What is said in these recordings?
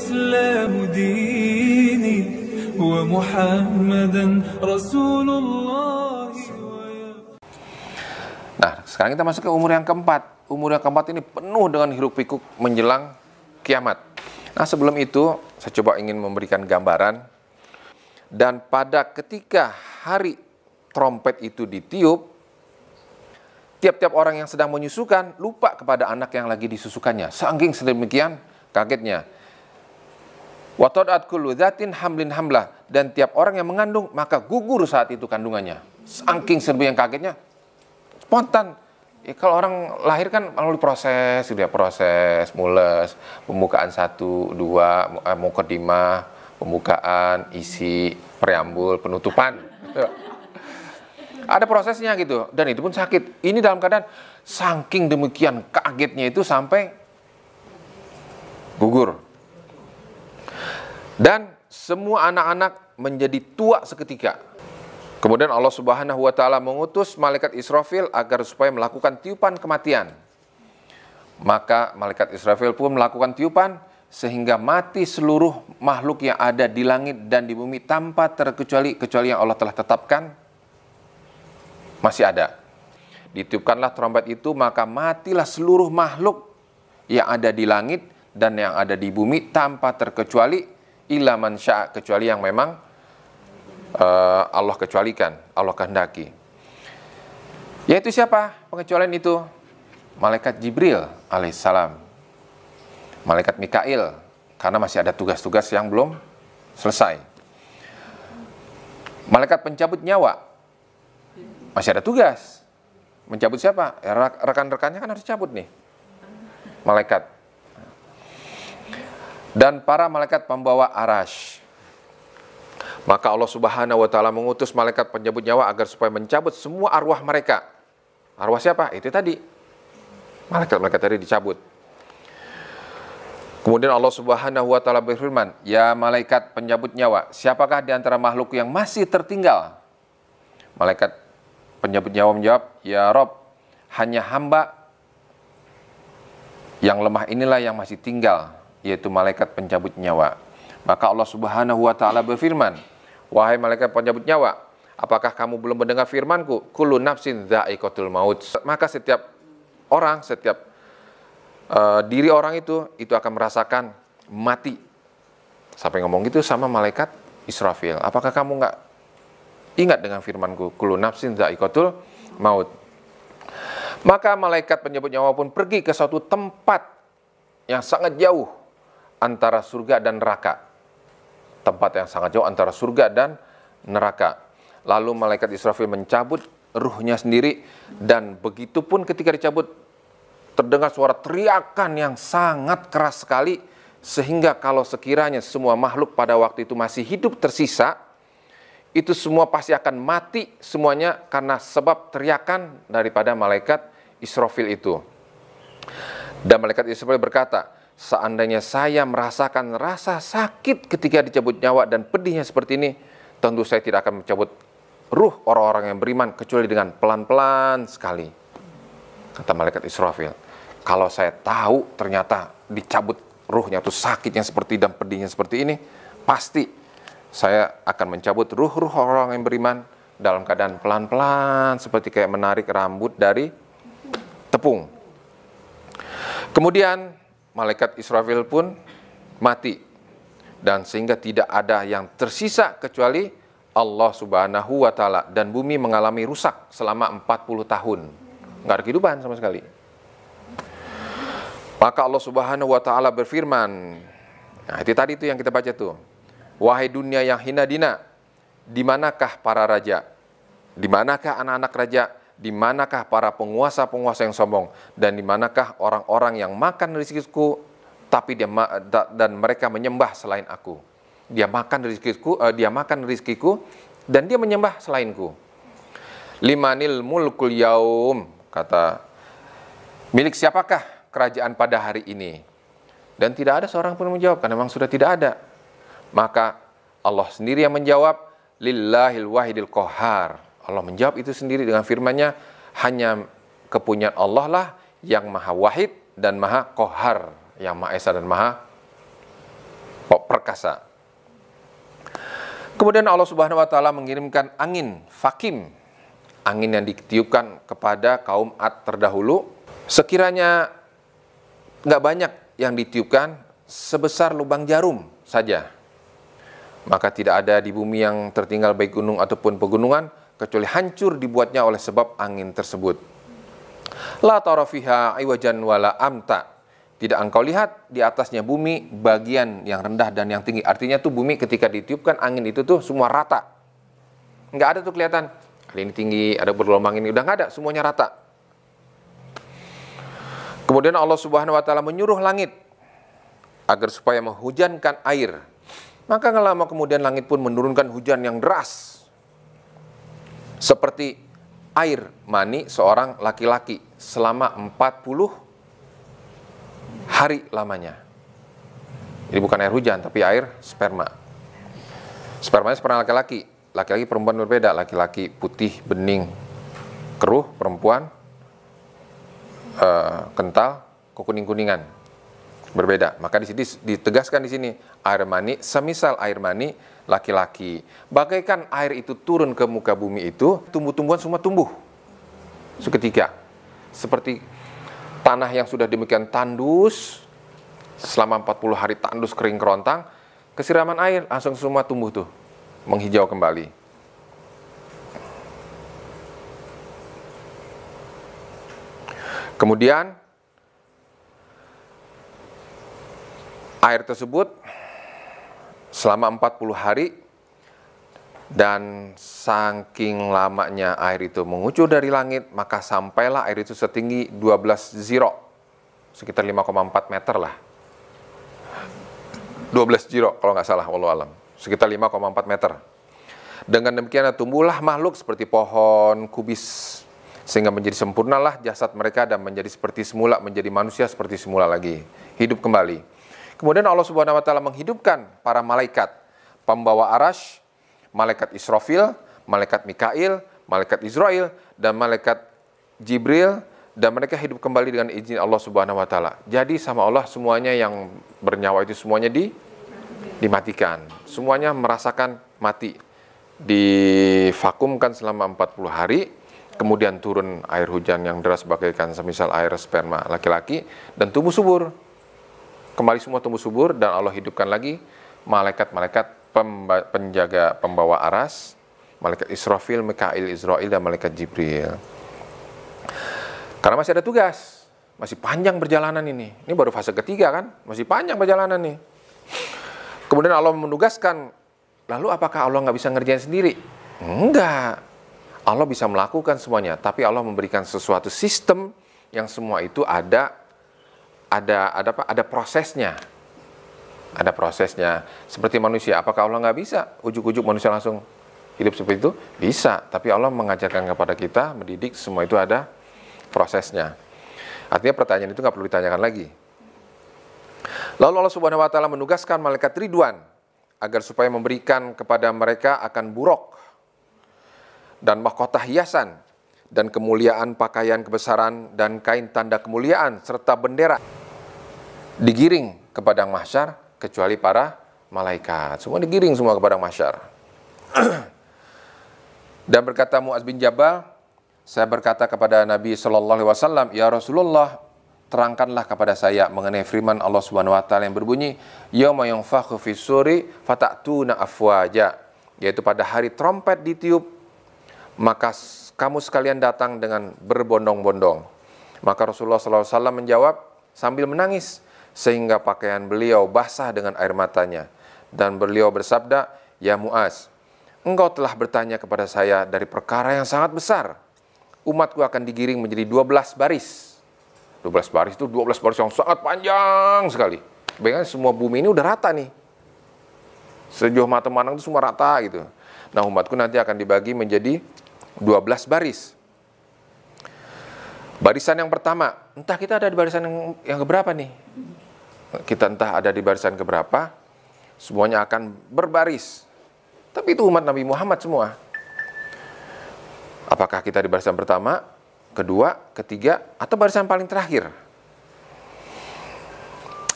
الإسلام ديني ومحمدا رسول الله Nah, sekarang kita masuk ke umur yang keempat. Umur yang keempat ini penuh dengan hiruk pikuk menjelang kiamat. Nah, sebelum itu saya coba ingin memberikan gambaran dan pada ketika hari trompet itu ditiup tiap-tiap orang yang sedang menyusukan lupa kepada anak yang lagi disusukannya. Saking sedemikian kagetnya. Watod'at kullu hamlin hamlah dan tiap orang yang mengandung maka gugur saat itu kandungannya. Angking serbu yang kagetnya spontan. Ya, kalau orang lahir kan melalui proses, sudah proses mules, pembukaan satu, dua, eh, kedima, pembukaan, isi, preambul, penutupan. Ada prosesnya gitu dan itu pun sakit. Ini dalam keadaan saking demikian kagetnya itu sampai gugur dan semua anak-anak menjadi tua seketika. Kemudian Allah Subhanahu wa taala mengutus malaikat Israfil agar supaya melakukan tiupan kematian. Maka malaikat Israfil pun melakukan tiupan sehingga mati seluruh makhluk yang ada di langit dan di bumi tanpa terkecuali kecuali yang Allah telah tetapkan masih ada. Ditiupkanlah trompet itu maka matilah seluruh makhluk yang ada di langit dan yang ada di bumi tanpa terkecuali illa man syaa kecuali yang memang uh, Allah kecualikan, Allah kehendaki. Yaitu siapa pengecualian itu? Malaikat Jibril alaihissalam. Malaikat Mikail karena masih ada tugas-tugas yang belum selesai. Malaikat pencabut nyawa masih ada tugas. Mencabut siapa? Ya, Rekan-rekannya kan harus cabut nih. Malaikat dan para malaikat pembawa arash. Maka Allah Subhanahu wa taala mengutus malaikat penyebut nyawa agar supaya mencabut semua arwah mereka. Arwah siapa? Itu tadi. Malaikat-malaikat tadi dicabut. Kemudian Allah Subhanahu wa taala berfirman, "Ya malaikat penyabut nyawa, siapakah di antara makhluk yang masih tertinggal?" Malaikat penyabut nyawa menjawab, "Ya Rob, hanya hamba yang lemah inilah yang masih tinggal." yaitu malaikat pencabut nyawa. Maka Allah Subhanahu wa taala berfirman, "Wahai malaikat pencabut nyawa, apakah kamu belum mendengar firmanku? Kullu nafsin dha'iqatul maut." Maka setiap orang, setiap uh, diri orang itu itu akan merasakan mati. Sampai ngomong gitu sama malaikat Israfil, "Apakah kamu nggak ingat dengan firmanku? Kullu nafsin dha'iqatul maut." Maka malaikat penyebut nyawa pun pergi ke suatu tempat yang sangat jauh antara surga dan neraka. Tempat yang sangat jauh antara surga dan neraka. Lalu malaikat Israfil mencabut ruhnya sendiri dan begitu pun ketika dicabut terdengar suara teriakan yang sangat keras sekali sehingga kalau sekiranya semua makhluk pada waktu itu masih hidup tersisa itu semua pasti akan mati semuanya karena sebab teriakan daripada malaikat Israfil itu. Dan malaikat Israfil berkata, seandainya saya merasakan rasa sakit ketika dicabut nyawa dan pedihnya seperti ini, tentu saya tidak akan mencabut ruh orang-orang yang beriman kecuali dengan pelan-pelan sekali. Kata malaikat Israfil, kalau saya tahu ternyata dicabut ruhnya itu sakitnya seperti dan pedihnya seperti ini, pasti saya akan mencabut ruh-ruh orang yang beriman dalam keadaan pelan-pelan seperti kayak menarik rambut dari tepung. Kemudian malaikat Israfil pun mati. Dan sehingga tidak ada yang tersisa kecuali Allah subhanahu wa ta'ala. Dan bumi mengalami rusak selama 40 tahun. Nggak ada kehidupan sama sekali. Maka Allah subhanahu wa ta'ala berfirman. Nah itu tadi itu yang kita baca tuh. Wahai dunia yang hina dina, di manakah para raja? Di manakah anak-anak raja? di manakah para penguasa-penguasa yang sombong dan di manakah orang-orang yang makan rezekiku tapi dia dan mereka menyembah selain aku. Dia makan rezekiku, uh, eh, dia makan rezekiku dan dia menyembah selainku. Limanil mulkul yaum kata milik siapakah kerajaan pada hari ini? Dan tidak ada seorang pun menjawab karena memang sudah tidak ada. Maka Allah sendiri yang menjawab lillahil wahidil kohar Allah menjawab itu sendiri dengan firman-Nya, hanya kepunyaan Allah lah yang maha wahid dan maha kohar, yang maha esa dan maha perkasa. Kemudian Allah Subhanahu wa taala mengirimkan angin fakim, angin yang ditiupkan kepada kaum Ad terdahulu. Sekiranya nggak banyak yang ditiupkan, sebesar lubang jarum saja. Maka tidak ada di bumi yang tertinggal baik gunung ataupun pegunungan kecuali hancur dibuatnya oleh sebab angin tersebut. La tarafiha iwajan wala amta. Tidak engkau lihat di atasnya bumi bagian yang rendah dan yang tinggi. Artinya tuh bumi ketika ditiupkan angin itu tuh semua rata. Nggak ada tuh kelihatan. Ada ini tinggi, ada bergelombang ini. Udah nggak ada, semuanya rata. Kemudian Allah Subhanahu wa taala menyuruh langit agar supaya menghujankan air. Maka lama kemudian langit pun menurunkan hujan yang deras seperti air mani seorang laki-laki selama 40 hari lamanya. Ini bukan air hujan, tapi air sperma. Spermanya sperma laki-laki. Laki-laki perempuan berbeda. Laki-laki putih, bening, keruh, perempuan, uh, kental, kekuning-kuningan. Berbeda. Maka di sini ditegaskan di sini air mani, semisal air mani laki-laki. Bagaikan air itu turun ke muka bumi itu, tumbuh-tumbuhan semua tumbuh. Seketika. Seperti tanah yang sudah demikian tandus, selama 40 hari tandus kering kerontang, kesiraman air langsung semua tumbuh tuh, menghijau kembali. Kemudian air tersebut selama 40 hari dan saking lamanya air itu mengucur dari langit, maka sampailah air itu setinggi 12 ziro, sekitar 5,4 meter lah. 12 ziro kalau nggak salah, walau alam, sekitar 5,4 meter. Dengan demikian tumbuhlah makhluk seperti pohon kubis, sehingga menjadi sempurnalah jasad mereka dan menjadi seperti semula, menjadi manusia seperti semula lagi, hidup kembali. Kemudian Allah Subhanahu wa taala menghidupkan para malaikat, pembawa arash, malaikat Israfil, malaikat Mikail, malaikat Israel dan malaikat Jibril dan mereka hidup kembali dengan izin Allah Subhanahu wa taala. Jadi sama Allah semuanya yang bernyawa itu semuanya di dimatikan. Semuanya merasakan mati. Divakumkan selama 40 hari, kemudian turun air hujan yang deras bagaikan semisal air sperma laki-laki dan tumbuh subur kembali semua tumbuh subur dan Allah hidupkan lagi malaikat-malaikat penjaga pembawa aras, malaikat Israfil, Mikail, Israel dan malaikat Jibril. Karena masih ada tugas, masih panjang perjalanan ini. Ini baru fase ketiga kan, masih panjang perjalanan nih. Kemudian Allah menugaskan, lalu apakah Allah nggak bisa ngerjain sendiri? Enggak. Allah bisa melakukan semuanya, tapi Allah memberikan sesuatu sistem yang semua itu ada ada ada apa? Ada prosesnya. Ada prosesnya. Seperti manusia, apakah Allah nggak bisa ujuk-ujuk manusia langsung hidup seperti itu? Bisa, tapi Allah mengajarkan kepada kita, mendidik semua itu ada prosesnya. Artinya pertanyaan itu nggak perlu ditanyakan lagi. Lalu Allah Subhanahu wa taala menugaskan malaikat Ridwan agar supaya memberikan kepada mereka akan buruk dan mahkota hiasan dan kemuliaan pakaian kebesaran dan kain tanda kemuliaan serta bendera digiring ke padang mahsyar kecuali para malaikat. Semua digiring semua ke padang mahsyar. Dan berkata Muaz bin Jabal, saya berkata kepada Nabi Shallallahu Alaihi Wasallam, ya Rasulullah, terangkanlah kepada saya mengenai firman Allah Subhanahu Wa Taala yang berbunyi, Yoma yang fi suri fatatuna afwaja, yaitu pada hari trompet ditiup, maka kamu sekalian datang dengan berbondong-bondong. Maka Rasulullah SAW menjawab sambil menangis, sehingga pakaian beliau basah dengan air matanya. Dan beliau bersabda, Ya Muaz, engkau telah bertanya kepada saya dari perkara yang sangat besar. Umatku akan digiring menjadi 12 baris. 12 baris itu 12 baris yang sangat panjang sekali. Bayangkan semua bumi ini udah rata nih. Sejauh mata manang itu semua rata gitu. Nah umatku nanti akan dibagi menjadi 12 baris. Barisan yang pertama, entah kita ada di barisan yang, yang keberapa nih? Kita entah ada di barisan keberapa, semuanya akan berbaris. Tapi itu umat Nabi Muhammad semua. Apakah kita di barisan pertama, kedua, ketiga, atau barisan paling terakhir?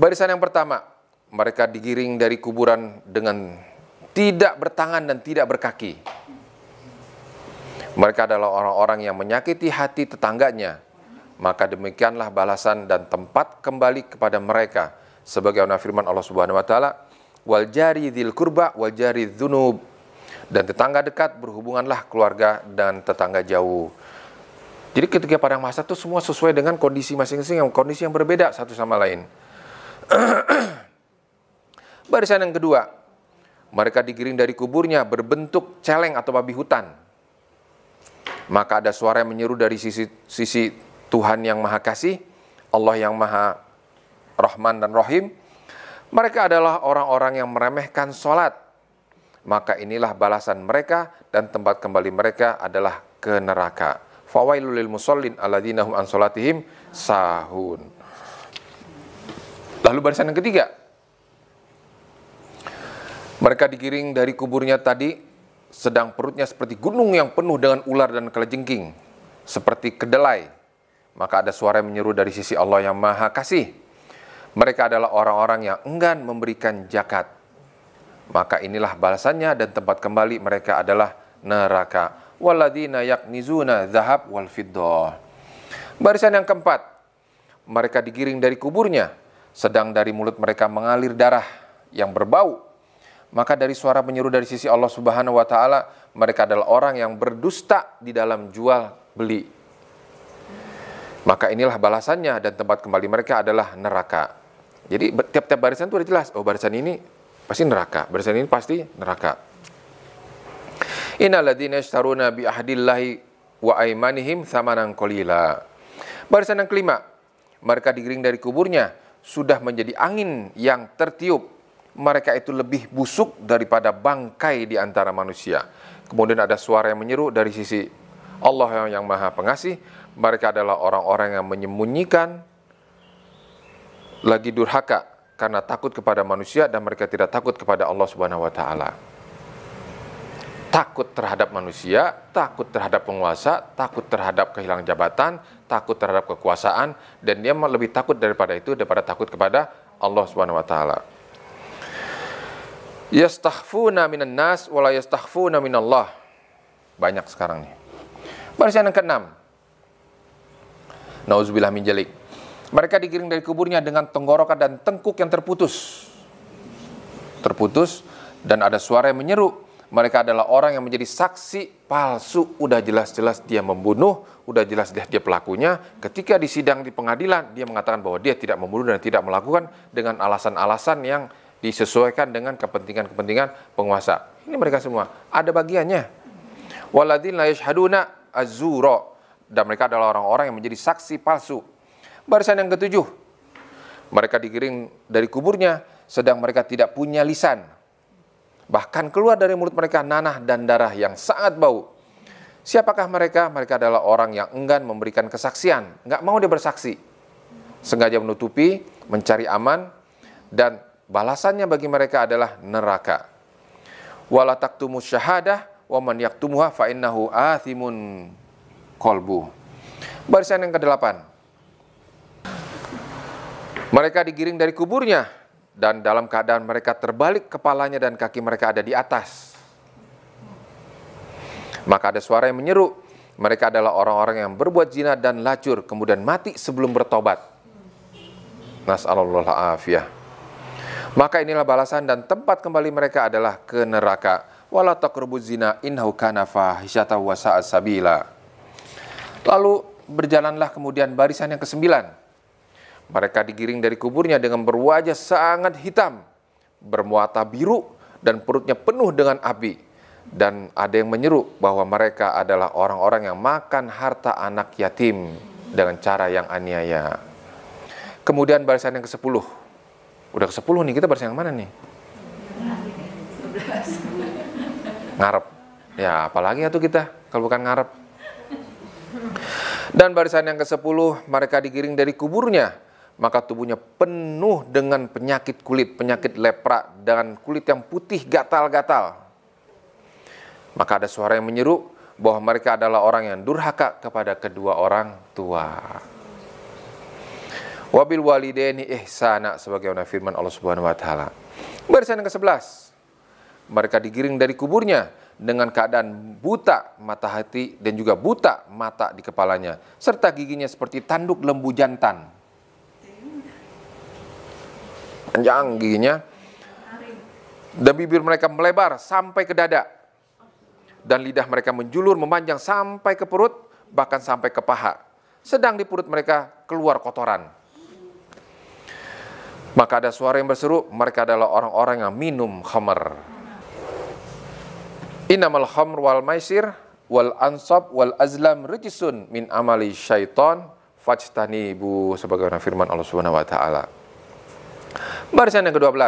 Barisan yang pertama, mereka digiring dari kuburan dengan tidak bertangan dan tidak berkaki. Mereka adalah orang-orang yang menyakiti hati tetangganya maka demikianlah balasan dan tempat kembali kepada mereka sebagaimana firman Allah Subhanahu wa taala wal jari dzil kurba wal jari dzunub dan tetangga dekat berhubunganlah keluarga dan tetangga jauh. Jadi ketika padang masa itu semua sesuai dengan kondisi masing-masing yang kondisi yang berbeda satu sama lain. Barisan yang kedua, mereka digiring dari kuburnya berbentuk celeng atau babi hutan. Maka ada suara yang menyeru dari sisi sisi Tuhan yang Maha Kasih, Allah yang Maha Rahman dan Rahim. Mereka adalah orang-orang yang meremehkan sholat. Maka inilah balasan mereka dan tempat kembali mereka adalah ke neraka. Fawailulil musallin alladzinahum an sholatihim sahun. Lalu barisan yang ketiga. Mereka digiring dari kuburnya tadi sedang perutnya seperti gunung yang penuh dengan ular dan kelejengking, seperti kedelai maka ada suara yang menyeru dari sisi Allah yang Maha Kasih. Mereka adalah orang-orang yang enggan memberikan jakat. Maka inilah balasannya dan tempat kembali mereka adalah neraka. Waladina yaknizuna zahab wal Barisan yang keempat, mereka digiring dari kuburnya, sedang dari mulut mereka mengalir darah yang berbau. Maka dari suara menyeru dari sisi Allah Subhanahu wa taala, mereka adalah orang yang berdusta di dalam jual beli. Maka inilah balasannya dan tempat kembali mereka adalah neraka. Jadi tiap-tiap barisan itu jelas, oh barisan ini pasti neraka, barisan ini pasti neraka. Innalladzina yashtaruna bi ahdillahi wa aimanihim samanan qalila. Barisan yang kelima, mereka digiring dari kuburnya sudah menjadi angin yang tertiup. Mereka itu lebih busuk daripada bangkai di antara manusia. Kemudian ada suara yang menyeru dari sisi Allah yang Maha Pengasih, mereka adalah orang-orang yang menyembunyikan lagi durhaka karena takut kepada manusia dan mereka tidak takut kepada Allah Subhanahu wa taala. Takut terhadap manusia, takut terhadap penguasa, takut terhadap kehilangan jabatan, takut terhadap kekuasaan dan dia lebih takut daripada itu daripada takut kepada Allah Subhanahu wa taala. Yastakhfuna minan nas la yastakhfuna minallah. Banyak sekarang nih. Barisan yang keenam, Nauzubillah min jalik. Mereka digiring dari kuburnya dengan tenggorokan dan tengkuk yang terputus. Terputus dan ada suara yang menyeru. Mereka adalah orang yang menjadi saksi palsu. Udah jelas-jelas dia membunuh, udah jelas-jelas dia pelakunya. Ketika di sidang di pengadilan, dia mengatakan bahwa dia tidak membunuh dan tidak melakukan dengan alasan-alasan yang disesuaikan dengan kepentingan-kepentingan penguasa. Ini mereka semua. Ada bagiannya. Waladin la yashhaduna azuro dan mereka adalah orang-orang yang menjadi saksi palsu. Barisan yang ketujuh, mereka digiring dari kuburnya sedang mereka tidak punya lisan. Bahkan keluar dari mulut mereka nanah dan darah yang sangat bau. Siapakah mereka? Mereka adalah orang yang enggan memberikan kesaksian, Enggak mau dia bersaksi. Sengaja menutupi, mencari aman, dan balasannya bagi mereka adalah neraka. Walataktumus syahadah wa man yaktumuha fa'innahu athimun kolbu. Barisan yang kedelapan. Mereka digiring dari kuburnya dan dalam keadaan mereka terbalik kepalanya dan kaki mereka ada di atas. Maka ada suara yang menyeru, mereka adalah orang-orang yang berbuat zina dan lacur kemudian mati sebelum bertobat. Nasallallahu afiyah. Maka inilah balasan dan tempat kembali mereka adalah ke neraka. Wala taqrubuz zina innahu kana fahisyatan wa sabila. Lalu berjalanlah kemudian barisan yang kesembilan. Mereka digiring dari kuburnya dengan berwajah sangat hitam, bermuata biru, dan perutnya penuh dengan api. Dan ada yang menyeru bahwa mereka adalah orang-orang yang makan harta anak yatim dengan cara yang aniaya. Kemudian barisan yang ke-10. Udah ke-10 nih, kita barisan yang mana nih? Ngarep. Ya apalagi ya tuh kita kalau bukan ngarep. Dan barisan yang ke-10 mereka digiring dari kuburnya, maka tubuhnya penuh dengan penyakit kulit, penyakit lepra dan kulit yang putih gatal-gatal. Maka ada suara yang menyeru bahwa mereka adalah orang yang durhaka kepada kedua orang tua. Wabil walideni ihsana sebagaimana firman Allah Subhanahu wa taala. Barisan yang ke-11 mereka digiring dari kuburnya dengan keadaan buta mata hati dan juga buta mata di kepalanya, serta giginya seperti tanduk lembu jantan. Panjang giginya. Dan bibir mereka melebar sampai ke dada. Dan lidah mereka menjulur memanjang sampai ke perut, bahkan sampai ke paha. Sedang di perut mereka keluar kotoran. Maka ada suara yang berseru, mereka adalah orang-orang yang minum khamar. Innamal khamr wal maisir wal ansab wal azlam rijisun min amali syaiton bu sebagaimana firman Allah Subhanahu wa taala. Barisan yang ke-12.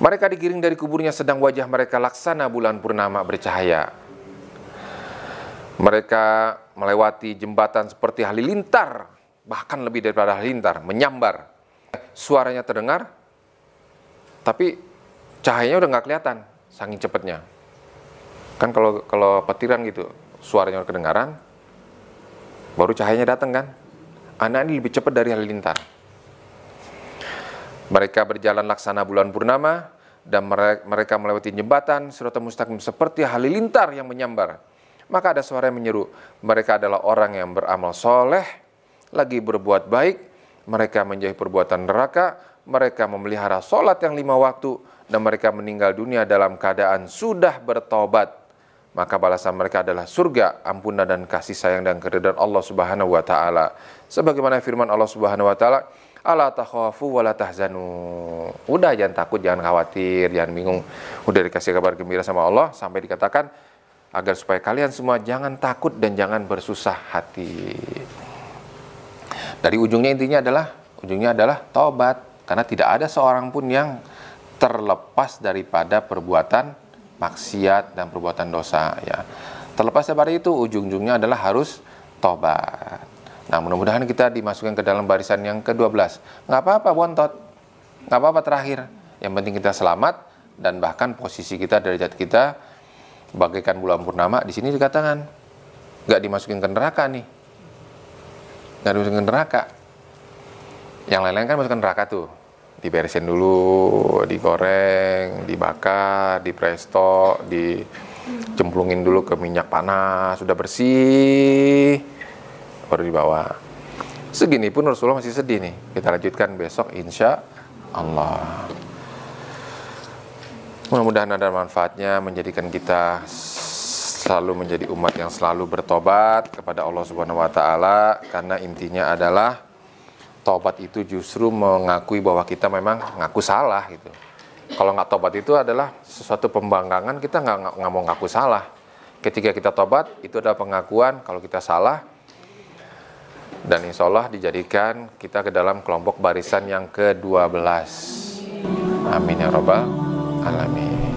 Mereka digiring dari kuburnya sedang wajah mereka laksana bulan purnama bercahaya. Mereka melewati jembatan seperti halilintar, bahkan lebih daripada halilintar, menyambar. Suaranya terdengar, tapi cahayanya udah nggak kelihatan saking cepatnya. Kan kalau kalau petiran gitu, suaranya kedengaran, baru cahayanya datang kan. Anak ini lebih cepat dari halilintar. Mereka berjalan laksana bulan purnama, dan mereka melewati jembatan serta Mustaqim seperti halilintar yang menyambar. Maka ada suara yang menyeru, mereka adalah orang yang beramal soleh, lagi berbuat baik, mereka menjauhi perbuatan neraka, mereka memelihara sholat yang lima waktu, dan mereka meninggal dunia dalam keadaan sudah bertobat, maka balasan mereka adalah surga, ampunan dan kasih sayang dan keridhaan Allah Subhanahu wa taala. Sebagaimana firman Allah Subhanahu wa taala, "Ala takhafu wa la tahzanu." Udah jangan takut, jangan khawatir, jangan bingung. Udah dikasih kabar gembira sama Allah sampai dikatakan agar supaya kalian semua jangan takut dan jangan bersusah hati. Dari ujungnya intinya adalah ujungnya adalah tobat karena tidak ada seorang pun yang terlepas daripada perbuatan maksiat dan perbuatan dosa ya. Terlepas dari itu ujung-ujungnya adalah harus tobat. Nah, mudah-mudahan kita dimasukkan ke dalam barisan yang ke-12. Nggak apa-apa bontot. Nggak apa-apa terakhir. Yang penting kita selamat dan bahkan posisi kita derajat kita bagaikan bulan purnama di sini dikatakan nggak dimasukin ke neraka nih. Nggak dimasukin ke neraka. Yang lain-lain kan masukkan neraka tuh diberesin dulu, digoreng, dibakar, dipresto, dicemplungin dulu ke minyak panas, sudah bersih, baru dibawa. Segini pun Rasulullah masih sedih nih. Kita lanjutkan besok insya Allah. Mudah-mudahan ada manfaatnya menjadikan kita selalu menjadi umat yang selalu bertobat kepada Allah Subhanahu wa taala karena intinya adalah tobat itu justru mengakui bahwa kita memang ngaku salah gitu. Kalau nggak tobat itu adalah sesuatu pembangkangan kita nggak nggak mau ngaku salah. Ketika kita tobat itu ada pengakuan kalau kita salah dan insya Allah dijadikan kita ke dalam kelompok barisan yang ke-12. Amin ya robbal alamin.